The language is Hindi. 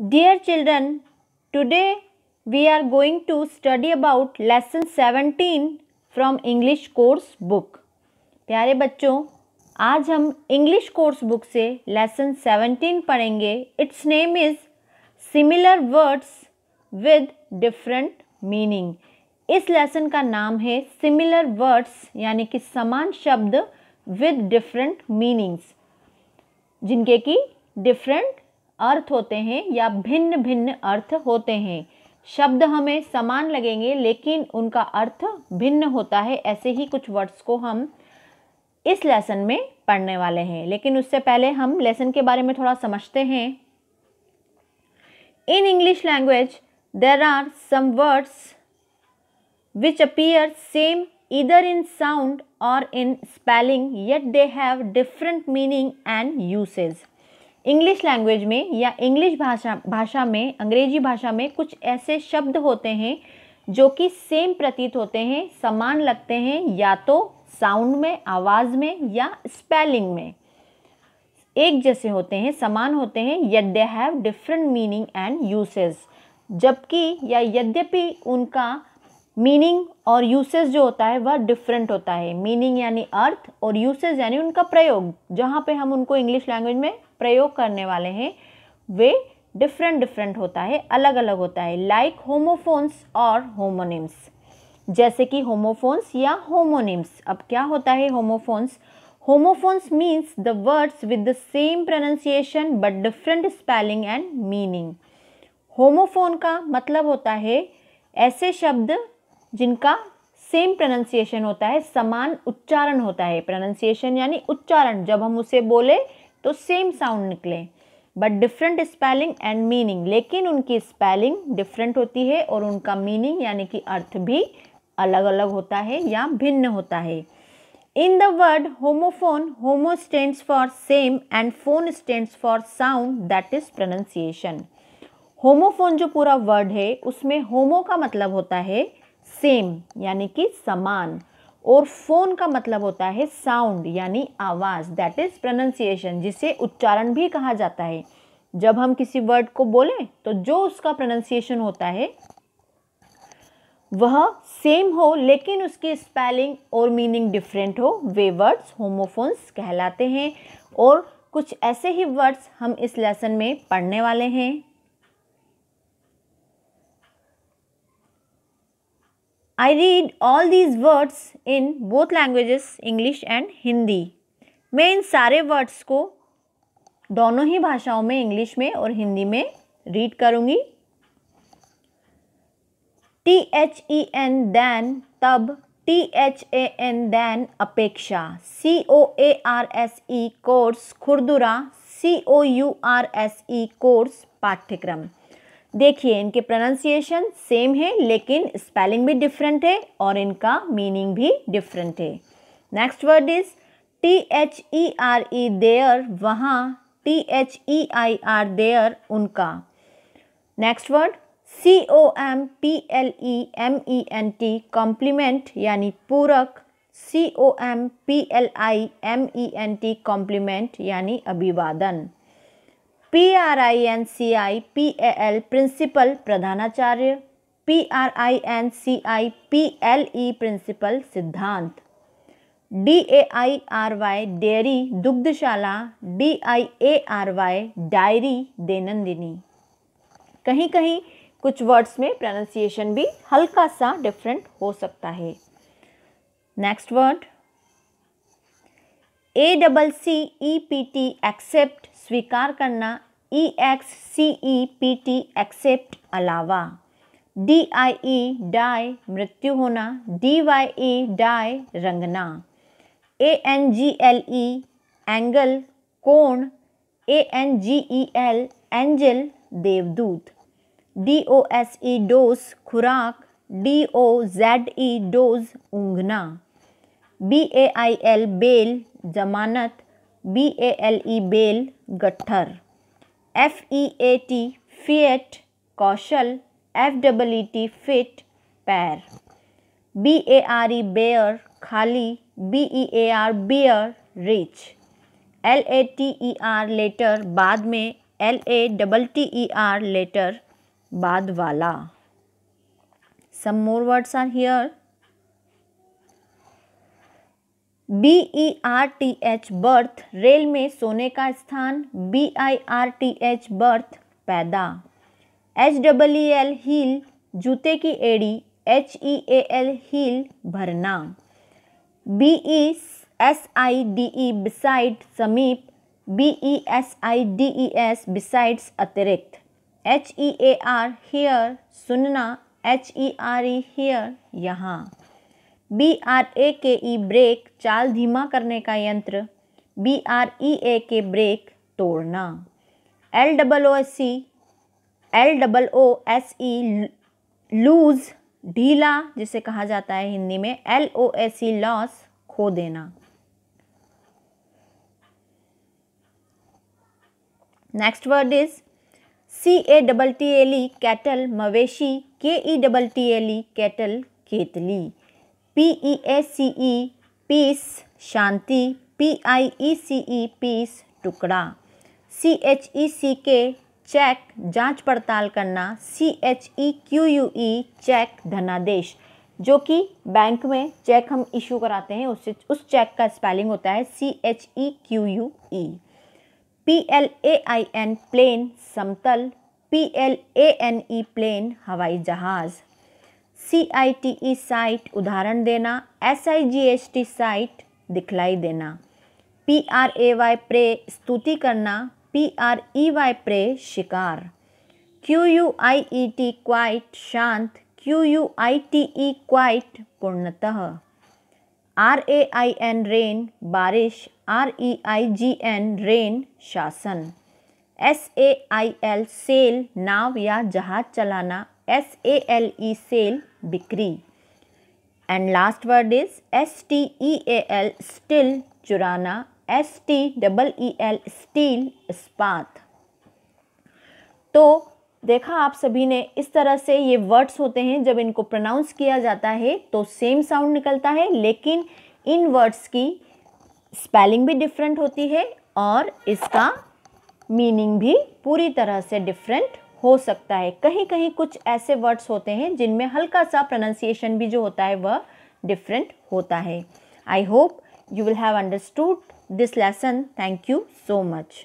Dear children today we are going to study about lesson seventeen from English course book प्यारे बच्चों आज हम इंग्लिश कोर्स बुक से लेसन 17 पढ़ेंगे its name is similar words with different meaning इस लेसन का नाम है सिमिलर वर्ड्स यानी कि समान शब्द विद डिफरेंट मीनिंग्स जिनके कि डिफरेंट अर्थ होते हैं या भिन्न भिन्न अर्थ होते हैं शब्द हमें समान लगेंगे लेकिन उनका अर्थ भिन्न होता है ऐसे ही कुछ वर्ड्स को हम इस लेसन में पढ़ने वाले हैं लेकिन उससे पहले हम लेसन के बारे में थोड़ा समझते हैं in English language there are some words which appear same either in sound और in spelling yet they have different meaning and usage English language में या इंग्लिश भाषा भाषा में अंग्रेजी भाषा में कुछ ऐसे शब्द होते हैं जो कि सेम प्रतीत होते हैं समान लगते हैं या तो साउंड में आवाज़ में या स्पेलिंग में एक जैसे होते हैं समान होते हैं yet they have different meaning and usage जबकि या यद्यपि उनका मीनिंग और यूसेज जो होता है वह डिफरेंट होता है मीनिंग यानी अर्थ और यूसेज यानी उनका प्रयोग जहाँ पे हम उनको इंग्लिश लैंग्वेज में प्रयोग करने वाले हैं वे डिफरेंट डिफरेंट होता है अलग अलग होता है लाइक होमोफोन्स और होमोनिम्स जैसे कि होमोफोन्स या होमोनिम्स अब क्या होता है homophones homophones means the words with the same pronunciation but different spelling and meaning homophone का मतलब होता है ऐसे शब्द जिनका सेम प्रोनाउंसिएशन होता है समान उच्चारण होता है प्रोनाउंसिएशन यानी उच्चारण जब हम उसे बोले तो सेम साउंड निकले but different spelling and meaning लेकिन उनकी स्पेलिंग डिफरेंट होती है और उनका मीनिंग यानी कि अर्थ भी अलग अलग होता है या भिन्न होता है in the word homophone homo stands for same and phone stands for sound that is pronunciation homophone जो पूरा वर्ड है उसमें होमो का मतलब होता है सेम यानी कि समान और फोन का मतलब होता है साउंड यानी आवाज़ दैट इज़ प्रोनाउंसिएशन जिसे उच्चारण भी कहा जाता है जब हम किसी वर्ड को बोलें तो जो उसका प्रोनाउंसिएशन होता है वह सेम हो लेकिन उसकी स्पेलिंग और मीनिंग डिफरेंट हो वे वर्ड्स होमोफोन्स कहलाते हैं और कुछ ऐसे ही वर्ड्स हम इस लेसन में पढ़ने वाले हैं I read all these words in both languages, English and Hindi. मैं इन सारे वर्ड्स को दोनों ही भाषाओं में इंग्लिश में और हिंदी में रीड करूँगी T H E N then तब T H A N than अपेक्षा C O A R S E coarse खुरदुरा C O U R S E course पाठ्यक्रम देखिए इनके प्रोनाउंसिएशन सेम है लेकिन स्पेलिंग भी डिफरेंट है और इनका मीनिंग भी डिफरेंट है next word is T H E R E there वहाँ T H E I R there उनका next word C O M P L E M E N T complement यानी पूरक C O M P L I M E N T complement यानी अभिवादन P R I N C I P A L principal प्रधानाचार्य P R I N C I P L E principal सिद्धांत D A I R Y dairy दुग्धशाला D I A R Y diary देनंदिनी कहीं कहीं कुछ वर्ड्स में प्रोनाउंसिएशन भी हल्का सा डिफरेंट हो सकता है next word A double C E P T accept स्वीकार करना E X C E P T except अलावा डी आई ई डाई मृत्यु होना डी वाई ई डाई रंगना A N G L E angle कोण A N G E L angel देवदूत D O S E dose खुराक D O Z E doze ऊँगना B A I L bail जमानत B A L E bell गट्ठर F E A T feat कौशल F double E T feet पैर B A R E bare खाली B E A R bear रिच L A T E R letter बाद में L A double T E R letter बाद वाला some more words are here B E R T H berth रेल में सोने का स्थान B I R T H birth पैदा H double E L heal जूते की एड़ी H E A L heal भरना B E S I D E beside समीप B E S I D E S besides अतिरिक्त H E A R hear सुनना H E R E here यहाँ B R A K E break चाल धीमा करने का यंत्र बी आर ई ए के ब्रेक तोड़ना L double O S C L double O S E loose ढीला जिसे कहा जाता है हिंदी में L O S E lose खो देना next word is C A double T L E cattle मवेशी K E double T L E kettle केतली P E A C E peace शांति P I E C E piece टुकड़ा सी एच ई सी के चेक जांच पड़ताल करना C H E Q U E cheque धनादेश जो कि बैंक में चेक हम इशू कराते हैं उससे उस चेक का स्पेलिंग होता है C H E Q U E P L A I N plain समतल P L A N E plane हवाई जहाज़ C I T E cite उदाहरण देना S I G S T sight दिखलाई देना P R A Y pray स्तुति करना P R E Y prey शिकार Q U I E T quiet शांत Q U I T E quite पूर्णतः R A I N rain बारिश R E I G N reign शासन S A I L sail नाव या जहाज चलाना S A L E sale बिक्री and last word is S T E A L steal चुराना S T double E L steel इस्पात तो देखा आप सभी ने इस तरह से ये वर्ड्स होते हैं जब इनको प्रोनाउंस किया जाता है तो सेम साउंड निकलता है लेकिन इन वर्ड्स की स्पेलिंग भी डिफरेंट होती है और इसका मीनिंग भी पूरी तरह से डिफरेंट हो सकता है कहीं कहीं कुछ ऐसे वर्ड्स होते हैं जिनमें हल्का सा प्रोनाउंसिएशन भी जो होता है वह डिफरेंट होता है I hope you will have understood this lesson thank you so much